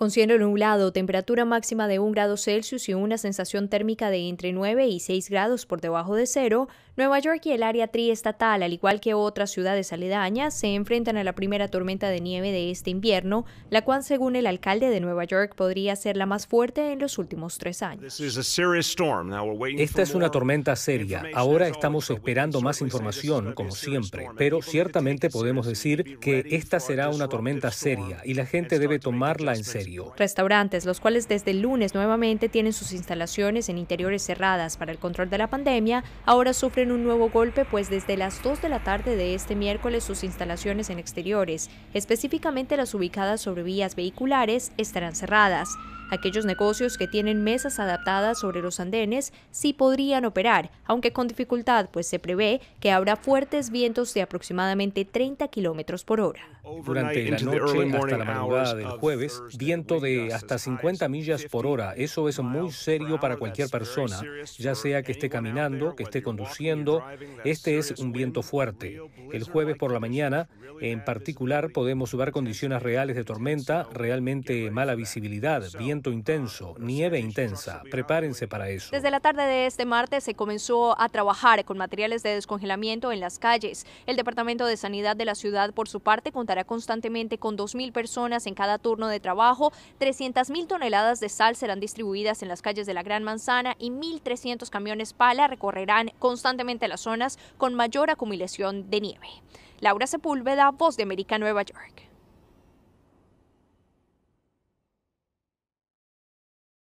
Con cielo nublado, temperatura máxima de 1 grado Celsius y una sensación térmica de entre 9 y 6 grados por debajo de cero, Nueva York y el área triestatal, al igual que otras ciudades aledañas, se enfrentan a la primera tormenta de nieve de este invierno, la cual, según el alcalde de Nueva York, podría ser la más fuerte en los últimos tres años. Esta es una tormenta seria. Ahora estamos esperando más información, como siempre, pero ciertamente podemos decir que esta será una tormenta seria y la gente debe tomarla en serio. Restaurantes, los cuales desde el lunes nuevamente tienen sus instalaciones en interiores cerradas para el control de la pandemia, ahora sufren un nuevo golpe, pues desde las 2 de la tarde de este miércoles sus instalaciones en exteriores, específicamente las ubicadas sobre vías vehiculares, estarán cerradas. Aquellos negocios que tienen mesas adaptadas sobre los andenes sí podrían operar, aunque con dificultad, pues se prevé que habrá fuertes vientos de aproximadamente 30 kilómetros por hora. Durante la noche hasta la madrugada del jueves, viento de hasta 50 millas por hora. Eso es muy serio para cualquier persona, ya sea que esté caminando, que esté conduciendo. Este es un viento fuerte. El jueves por la mañana, en particular, podemos ver condiciones reales de tormenta, realmente mala visibilidad, viento intenso, ah, nieve intensa. Prepárense para eso. Desde la tarde de este martes se comenzó a trabajar con materiales de descongelamiento en las calles. El Departamento de Sanidad de la ciudad, por su parte, contará constantemente con 2.000 personas en cada turno de trabajo. 300.000 toneladas de sal serán distribuidas en las calles de la Gran Manzana y 1.300 camiones pala recorrerán constantemente las zonas con mayor acumulación de nieve. Laura Sepúlveda, Voz de América, Nueva York.